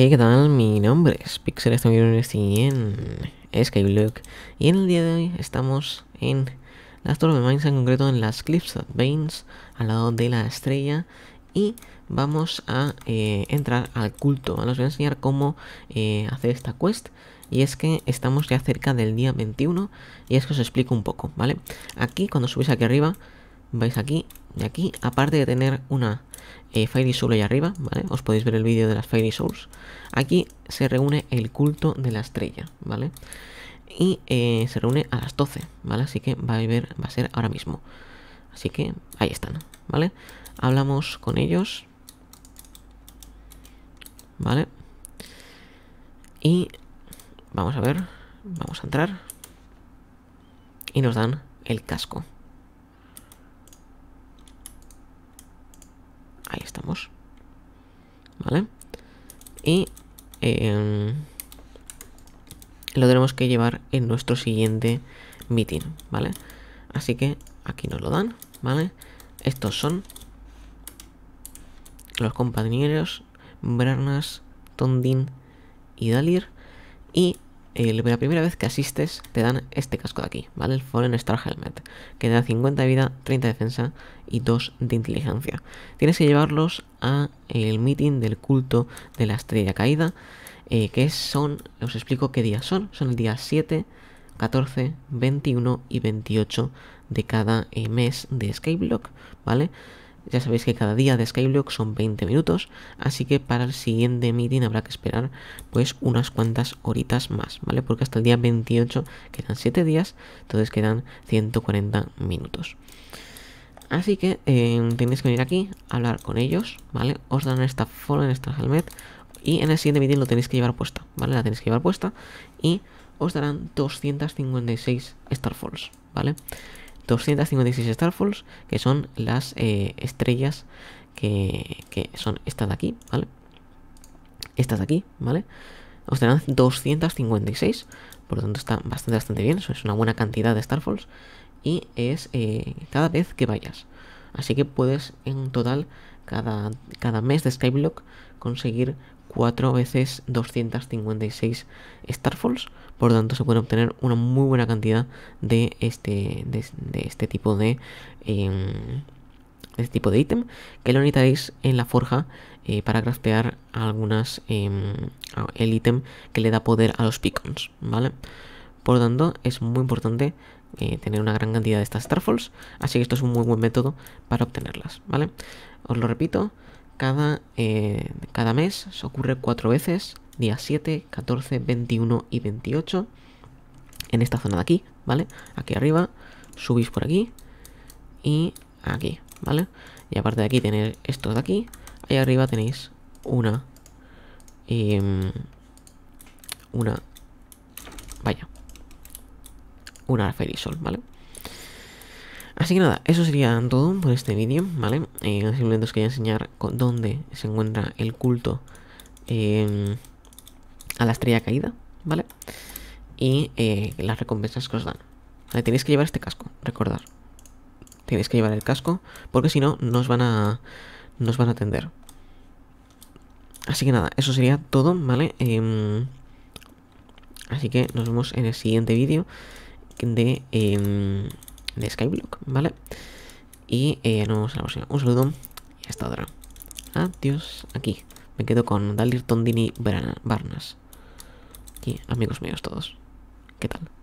Hey, ¿qué tal? Mi nombre es Pixel y en Skyblock y en el día de hoy estamos en las Torres Mines, en concreto en las Cliffs of Veins, al lado de la estrella y vamos a eh, entrar al culto. Os voy a enseñar cómo eh, hacer esta quest y es que estamos ya cerca del día 21 y es que os explico un poco, ¿vale? Aquí, cuando subís aquí arriba, vais aquí y aquí, aparte de tener una eh, Soul ahí arriba, ¿vale? Os podéis ver el vídeo de las Fairy Souls. Aquí se reúne el culto de la estrella, ¿vale? Y eh, se reúne a las 12, ¿vale? Así que va a, va a ser ahora mismo. Así que ahí están, ¿vale? Hablamos con ellos. ¿Vale? Y vamos a ver, vamos a entrar. Y nos dan el casco. y em, lo tenemos que llevar en nuestro siguiente meeting, ¿vale? Así que aquí nos lo dan, ¿vale? Estos son los compañeros Bernas, Tondin y Dalir y eh, la primera vez que asistes te dan este casco de aquí, ¿vale? El Fallen Star Helmet, que da 50 de vida, 30 de defensa y 2 de inteligencia. Tienes que llevarlos al eh, el meeting del culto de la estrella caída, eh, que son, os explico qué días son, son el día 7, 14, 21 y 28 de cada mes de Skyblock, ¿vale? Ya sabéis que cada día de Skyblock son 20 minutos, así que para el siguiente meeting habrá que esperar pues unas cuantas horitas más, ¿vale? Porque hasta el día 28 quedan 7 días, entonces quedan 140 minutos. Así que em, tenéis que venir aquí, a hablar con ellos, ¿vale? Os dan esta follow, en esta helmet, y en el siguiente meeting lo tenéis que llevar puesta, ¿vale? La tenéis que llevar puesta y os darán 256 Starfalls, ¿vale? 256 Starfalls, que son las eh, estrellas que, son estas de aquí, ¿vale? Estas de aquí, ¿vale? Os darán 256, por lo tanto está bastante, bastante bien, eso es una buena cantidad de Starfalls, y es eh, cada vez que vayas. Así que puedes en total, cada, cada mes de Skyblock, conseguir 4 veces 256 Starfalls, por lo tanto se puede obtener una muy buena cantidad de este, de, este tipo em, de... este tipo de ítem que lo necesitaréis en la forja eh, para craftear algunas em, el ítem que le da poder a los picons vale por lo tanto es muy importante eh, tener una gran cantidad de estas starfalls así que esto es un muy buen método para obtenerlas vale os lo repito cada, eh, cada mes. Se ocurre cuatro veces, día 7, 14, 21 y 28. En esta zona de aquí, ¿vale? Aquí arriba, subís por aquí y aquí, ¿vale? Y aparte de aquí tenéis estos de aquí. Ahí arriba tenéis una... Em, una... Vaya. Una Sol, ¿vale? Así que nada, eso sería todo por este vídeo, ¿vale? Eh, simplemente os quería enseñar dónde se encuentra el culto em, a la estrella caída, ¿vale? Y eh, las recompensas que os dan. tenéis que llevar este casco, recordar. Tenéis que llevar el casco, porque si no, van a, nos van a atender. Así que nada, eso sería todo, ¿vale? Em, así que nos vemos en el siguiente vídeo de... Em, de Skyblock, ¿vale? Y eh, nos vemos en Un saludo y hasta otra. Adiós. Aquí. Me quedo con Dalir Tondini Barnas. y amigos míos todos. ¿Qué tal?